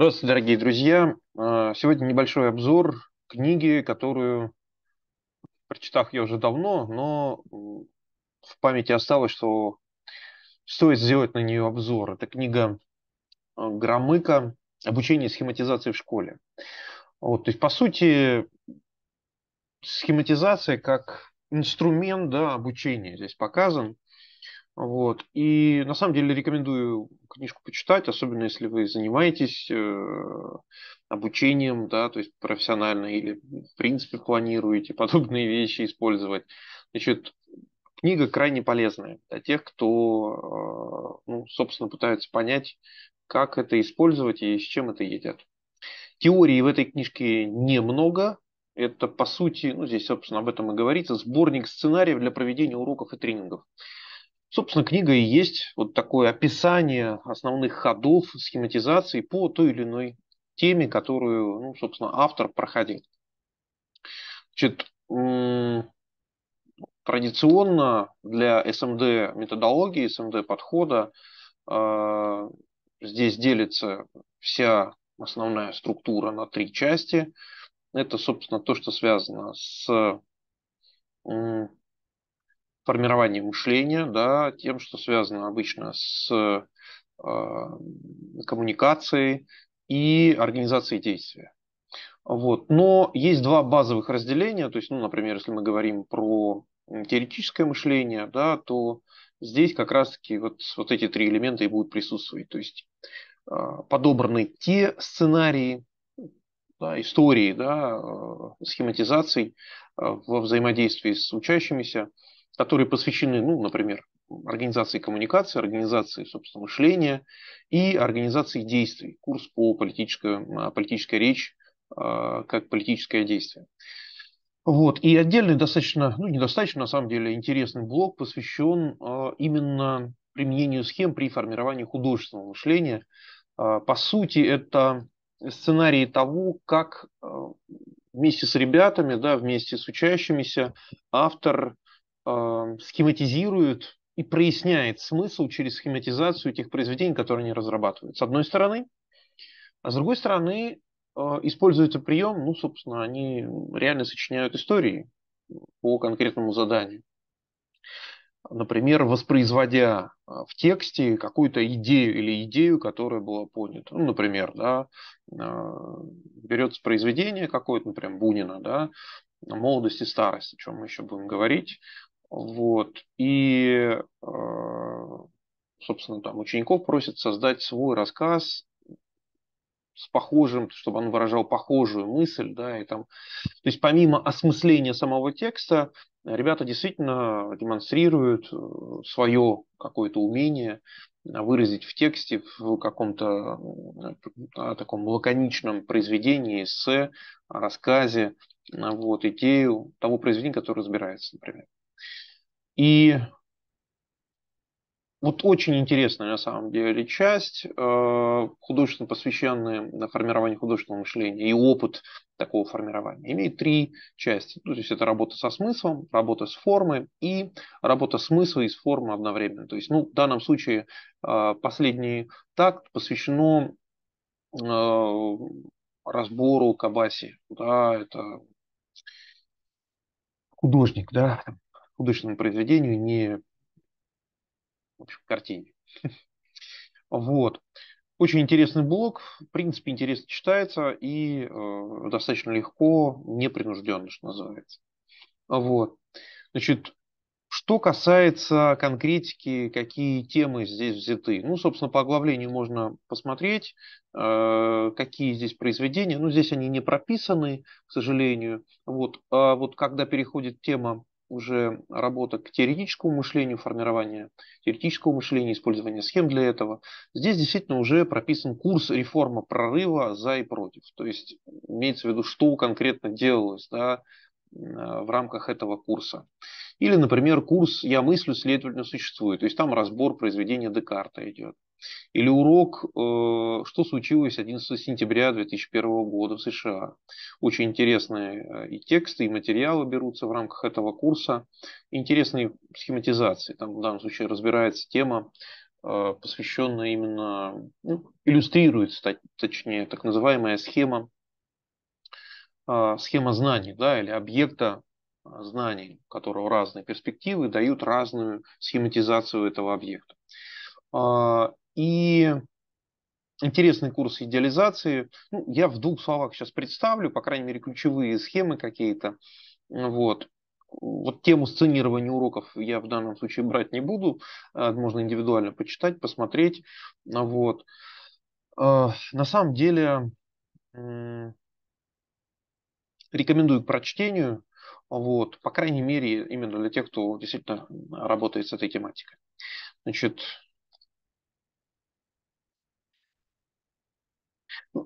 Здравствуйте, дорогие друзья. А, сегодня небольшой обзор книги, которую прочитав я уже давно, но в памяти осталось, что стоит сделать на нее обзор. Это книга а, Громыка «Обучение схематизации в школе». Вот, то есть, по сути, схематизация как инструмент да, обучения здесь показан. Вот. И на самом деле рекомендую книжку почитать, особенно если вы занимаетесь э, обучением, да, то есть профессионально или ну, в принципе планируете подобные вещи использовать. Значит, книга крайне полезная для тех, кто, э, ну, собственно, пытается понять, как это использовать и с чем это едят. Теории в этой книжке немного. Это, по сути, ну, здесь, собственно, об этом и говорится, сборник сценариев для проведения уроков и тренингов. Собственно, книга и есть вот такое описание основных ходов, схематизации по той или иной теме, которую, ну, собственно, автор проходил. Значит, традиционно для СМД методологии, СМД подхода э, здесь делится вся основная структура на три части. Это, собственно, то, что связано с формирование мышления, да, тем, что связано обычно с э, коммуникацией и организацией действия. Вот. Но есть два базовых разделения. То есть, ну, например, если мы говорим про теоретическое мышление, да, то здесь как раз-таки вот, вот эти три элемента и будут присутствовать. То есть э, подобраны те сценарии, да, истории, да, э, схематизаций э, во взаимодействии с учащимися, которые посвящены, ну, например, организации коммуникации, организации, собственно, мышления и организации действий. Курс по политической, а, политической речи а, как политическое действие. Вот. И отдельный достаточно, ну недостаточно на самом деле, интересный блок посвящен а, именно применению схем при формировании художественного мышления. По сути, это сценарии того, как вместе с ребятами, да, вместе с учащимися автор э, схематизирует и проясняет смысл через схематизацию тех произведений, которые они разрабатывают, с одной стороны. А с другой стороны, э, используется прием, ну, собственно, они реально сочиняют истории по конкретному заданию. Например, воспроизводя а, в тексте какую-то идею или идею, которая была понята. Ну, например, да, а, берется произведение какое-то, например, Бунина, да, молодость и старость, о чем мы еще будем говорить, вот. И, а, собственно, там учеников просят создать свой рассказ с похожим, чтобы он выражал похожую мысль, да, и там, то есть помимо осмысления самого текста, ребята действительно демонстрируют э, свое какое-то умение выразить в тексте, в каком-то да, таком лаконичном произведении, эссе, рассказе, вот, идею того произведения, которое разбирается, например. И вот очень интересная на самом деле часть, э, художественно посвященная на формирование художественного мышления и опыт такого формирования, имеет три части. Ну, то есть это работа со смыслом, работа с формой и работа смысла и с формой одновременно. То есть ну, в данном случае э, последний такт посвящено э, разбору Кабаси. Да, это художник, да, художественному произведению, не, в общем, картине. Вот. Очень интересный блог, в принципе, интересно читается и э, достаточно легко, непринужденно, что называется. Вот. Значит, что касается конкретики, какие темы здесь взяты. Ну, собственно, по оглавлению можно посмотреть, э, какие здесь произведения. Ну, здесь они не прописаны, к сожалению. Вот. А вот когда переходит тема уже работа к теоретическому мышлению формирования, теоретического мышления, использование схем для этого. Здесь действительно уже прописан курс реформа прорыва за и против. То есть имеется в виду, что конкретно делалось да, э, в рамках этого курса. Или, например, курс «Я мыслю, следовательно, существую». То есть там разбор произведения Декарта идет. Или урок э, «Что случилось 11 сентября 2001 года в США». Очень интересные э, и тексты, и материалы берутся в рамках этого курса. Интересные схематизации. Там в данном случае разбирается тема, э, посвященная именно, ну, иллюстрируется, точнее, так называемая схема, схема знаний, да, или объекта знаний, у которого разные перспективы, дают разную схематизацию этого объекта. А, и интересный курс идеализации. Ну, я в двух словах сейчас представлю, по крайней мере, ключевые схемы какие-то. Вот. Вот тему сценирования уроков я в данном случае брать не буду. А можно индивидуально почитать, посмотреть. Вот. Э, на самом деле рекомендую к прочтению. Вот. По крайней мере, именно для тех, кто действительно работает с этой тематикой. Значит,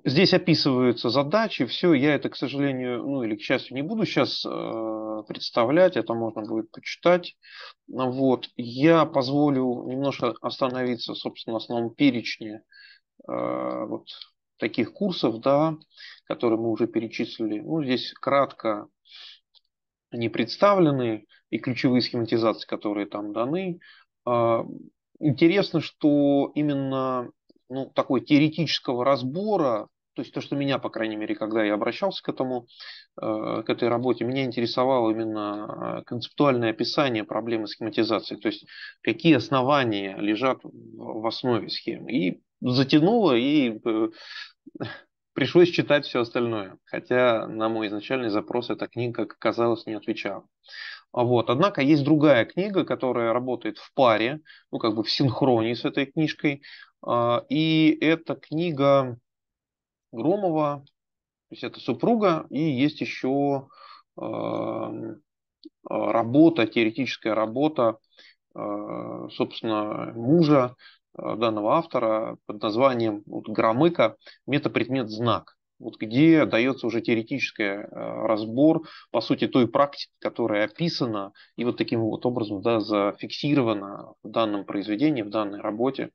Здесь описываются задачи, все, я это, к сожалению, ну или к счастью, не буду сейчас э, представлять, это можно будет почитать. Вот, я позволю немножко остановиться, собственно, на основном перечне э, вот таких курсов, да, которые мы уже перечислили. Ну, здесь кратко они представлены и ключевые схематизации, которые там даны. Э, интересно, что именно ну, такой теоретического разбора, то есть то, что меня, по крайней мере, когда я обращался к этому, э, к этой работе, меня интересовало именно э, концептуальное описание проблемы схематизации, то есть какие основания лежат в основе схемы. И затянуло, и э, пришлось читать все остальное, хотя на мой изначальный запрос эта книга, как оказалось, не отвечала. А вот. Однако есть другая книга, которая работает в паре, ну как бы в синхронии с этой книжкой. А, и это книга Громова, то есть это супруга, и есть еще а, работа, теоретическая работа, а, собственно, мужа данного автора под названием вот, Громыка «Метапредмет знак», вот, где дается уже теоретический разбор, по сути, той практики, которая описана и вот таким вот образом да, зафиксирована в данном произведении, в данной работе.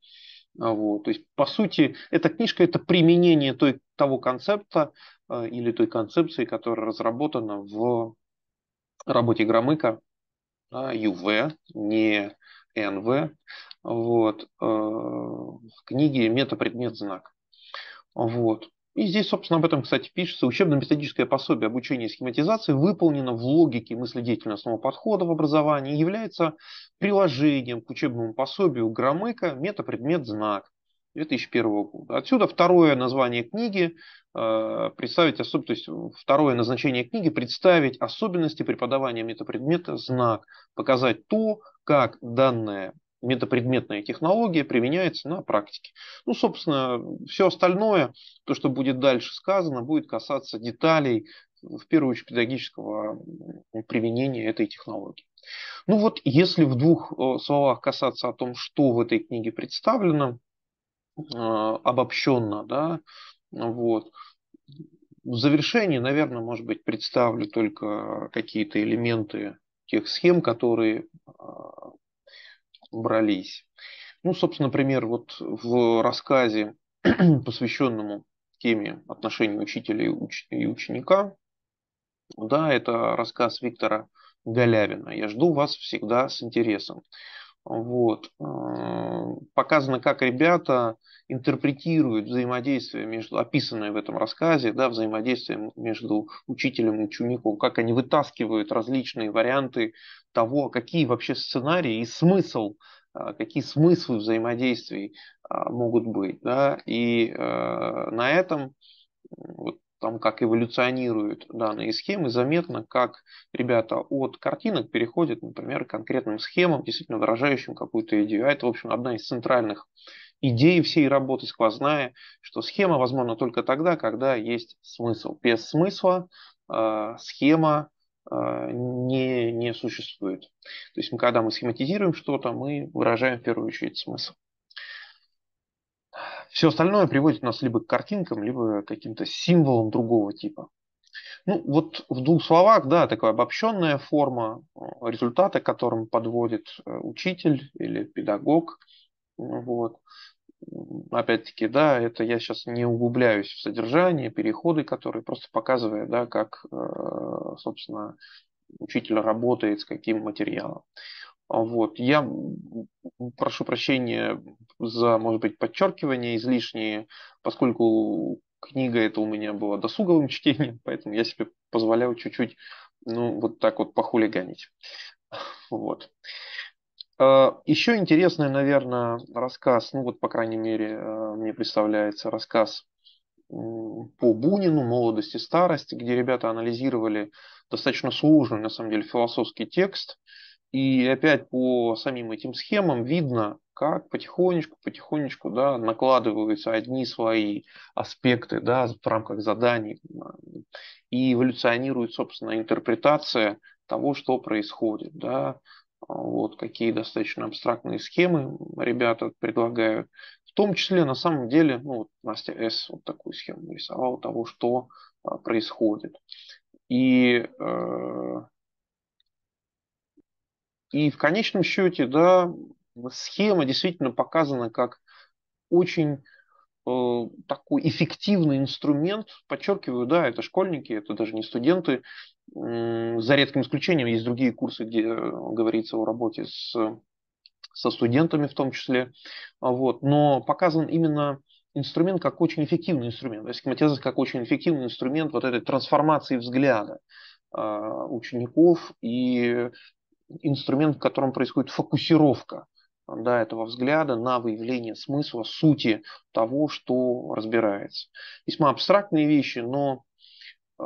А, вот. То есть, по сути, эта книжка – это применение той, того концепта а, или той концепции, которая разработана в работе Громыка, ЮВ, не НВ, вот, а, в книге «Метапредмет знак». Вот. И здесь, собственно, об этом, кстати, пишется. Учебно-методическое пособие обучения схематизации выполнено в логике мыследеятельностного подхода в образовании и является приложением к учебному пособию Громыка «Метапредмет знак». 2001 года. Отсюда второе название книги э, представить особ... то есть второе назначение книги представить особенности преподавания метапредмета знак, показать то, как данное метапредметная технология применяется на практике. Ну, собственно, все остальное, то, что будет дальше сказано, будет касаться деталей, э, в первую очередь, педагогического применения этой технологии. Ну вот, если в двух э, словах касаться о том, что в этой книге представлено, а, обобщенно, да, вот, в завершении, наверное, может быть, представлю только какие-то элементы тех схем, которые а, брались. Ну, собственно, например, вот в рассказе, посвященному теме отношений учителя и, ученика, да, это рассказ Виктора Галявина. Я жду вас всегда с интересом. Вот. Э, показано, как ребята интерпретируют взаимодействие между, описанное в этом рассказе, да, взаимодействие между учителем и учеником, как они вытаскивают различные варианты того, какие вообще сценарии и смысл, э, какие смыслы взаимодействий э, могут быть. Да. И на этом вот там как эволюционируют данные схемы, заметно, как ребята от картинок переходят, например, к конкретным схемам, действительно выражающим какую-то идею. А это, в общем, одна из центральных идей всей работы сквозная, что схема возможна только тогда, когда есть смысл. Без смысла э, схема э, не, не существует. То есть, когда мы схематизируем что-то, мы выражаем в первую очередь смысл. Все остальное приводит нас либо к картинкам, либо к каким-то символам другого типа. Ну, вот в двух словах, да, такая обобщенная форма э, результата, которым подводит э, учитель или педагог. Ну вот. Опять-таки, да, это я сейчас не углубляюсь в содержание, переходы, которые просто показывая, да, как, э, собственно, учитель работает, с каким материалом. А вот. Я прошу прощения, за, может быть, подчеркивание излишние, поскольку книга это у меня была досуговым чтением, поэтому я себе позволял чуть-чуть, ну, вот так вот похулиганить. Вот. А, Еще интересный, наверное, рассказ, ну вот, по крайней мере, а, мне представляется рассказ по Бунину «Молодость и старость», где ребята анализировали достаточно сложный, на самом деле, философский текст. И опять по самим этим схемам видно, как потихонечку, потихонечку, да, накладываются одни свои аспекты, да, в рамках заданий, и эволюционирует, собственно, интерпретация того, что происходит, да, вот какие достаточно абстрактные схемы ребята предлагают. В том числе, на самом деле, ну, вот Настя С. вот такую схему нарисовала того, что а, происходит. И, э, и в конечном счете, да, схема действительно показана как очень э, такой эффективный инструмент. Подчеркиваю, да, это школьники, это даже не студенты. За редким исключением есть другие курсы, где э, говорится о работе с, со студентами в том числе. Вот. Но показан именно инструмент как очень эффективный инструмент, то как очень эффективный инструмент вот этой трансформации взгляда э, учеников и инструмент, в котором происходит фокусировка да, этого взгляда на выявление смысла, сути того, что разбирается. Весьма абстрактные вещи, но э,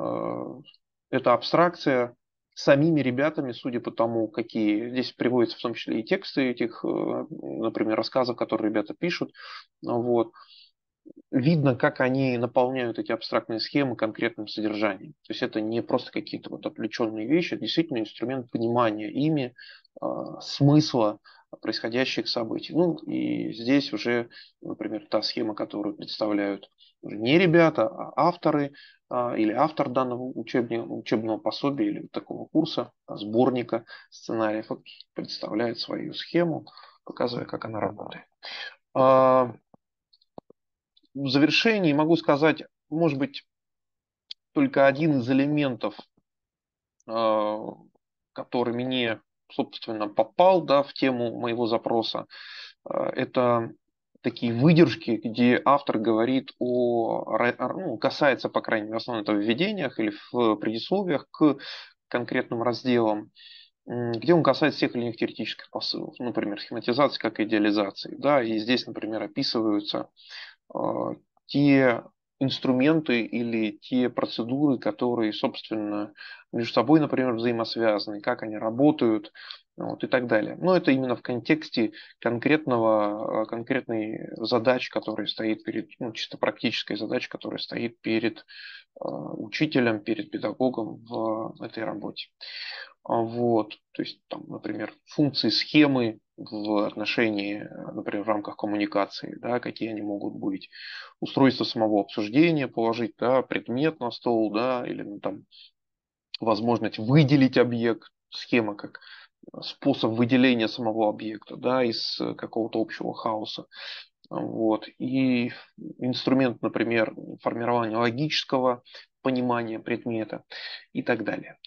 эта абстракция самими ребятами, судя по тому, какие здесь приводятся в том числе и тексты этих, э, например, рассказов, которые ребята пишут, вот, видно, как они наполняют эти абстрактные схемы конкретным содержанием. То есть это не просто какие-то вот отвлеченные вещи, это а действительно инструмент понимания ими, э, смысла происходящих событий. Ну и здесь уже, например, та схема, которую представляют не ребята, а авторы а, или автор данного учебного, учебного пособия или такого курса, а, сборника сценариев, представляет свою схему, показывая, как она работает. А, в завершении могу сказать, может быть, только один из элементов, который мне собственно, попал да, в тему моего запроса, э, это такие выдержки, где автор говорит о, ну, касается, по крайней мере, в основном это в введениях или в предисловиях к конкретным разделам, где он касается всех или иных теоретических посылов, например, схематизации как идеализации, да, и здесь, например, описываются э, те инструменты или те процедуры, которые, собственно, между собой, например, взаимосвязаны, как они работают вот, и так далее. Но это именно в контексте конкретного, э, конкретной задачи, которая стоит перед, ну, чисто практической задачи, которая стоит перед э, учителем, перед педагогом в этой работе. А вот, то есть, там, например, функции схемы в отношении, например, в рамках коммуникации, да, какие они могут быть, устройство самого обсуждения положить, да, предмет на стол, да, или ну, там возможность выделить объект, схема как э, способ выделения самого объекта да, из э, какого-то общего хаоса. Вот. И инструмент, например, формирования логического понимания предмета и так далее.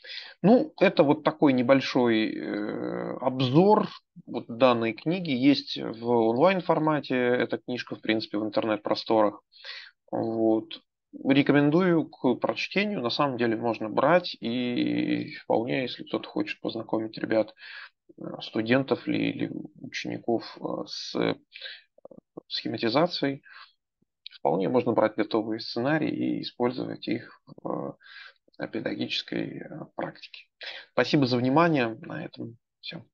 Ну, это вот такой небольшой э, обзор вот данной книги. Есть в онлайн формате эта книжка, в принципе, в интернет-просторах. Вот рекомендую к прочтению. На самом деле можно брать и вполне, если кто-то хочет познакомить ребят, э, студентов ли, или учеников э, с э, схематизацией, вполне можно брать готовые сценарии и использовать их в педагогической практике. Спасибо за внимание. На этом все.